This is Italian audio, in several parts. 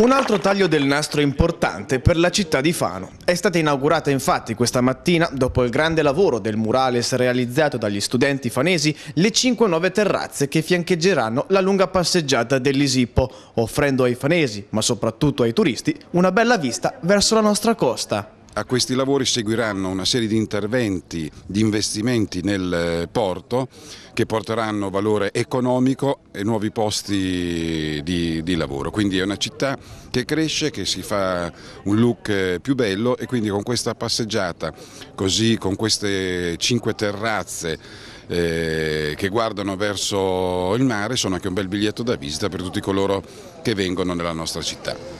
Un altro taglio del nastro importante per la città di Fano. È stata inaugurata infatti questa mattina, dopo il grande lavoro del murales realizzato dagli studenti fanesi, le 5 nuove terrazze che fiancheggeranno la lunga passeggiata dell'Isippo, offrendo ai fanesi, ma soprattutto ai turisti, una bella vista verso la nostra costa. A questi lavori seguiranno una serie di interventi, di investimenti nel eh, porto che porteranno valore economico e nuovi posti di, di, lavoro. Quindi è una città che cresce, che si fa un look eh, più bello e quindi con questa passeggiata, così con queste cinque terrazze eh, che guardano verso il mare, sono anche un bel biglietto da visita per tutti coloro che vengono nella nostra città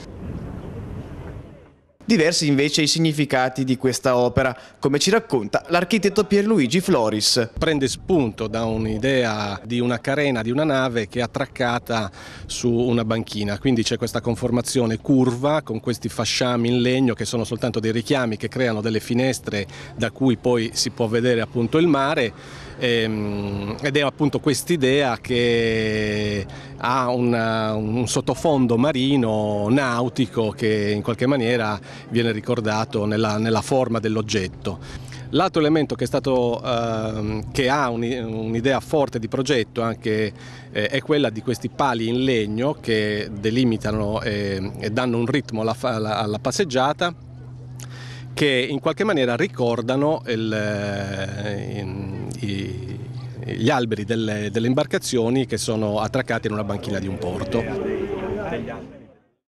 diversi invece i significati di questa opera, come ci racconta l'architetto Pierluigi Floris. Prende spunto da un'idea di una carena di una nave che è attraccata su una banchina, quindi c'è questa conformazione curva con questi fasciami in legno che sono soltanto dei richiami che creano delle finestre da cui poi si può vedere appunto il mare ehm, ed è appunto quest'idea che ha una, eh, un sottofondo marino nautico che in qualche maniera viene ricordato nella, nella forma dell'oggetto. L'altro elemento che, stato, eh, che ha un'idea forte di progetto anche, eh, è quella di questi pali in legno che delimitano e, ehm, e danno un ritmo alla, alla, alla passeggiata che in qualche maniera ricordano il, eh, in, i, gli alberi delle, delle imbarcazioni che sono attraccati in una banchina di un porto.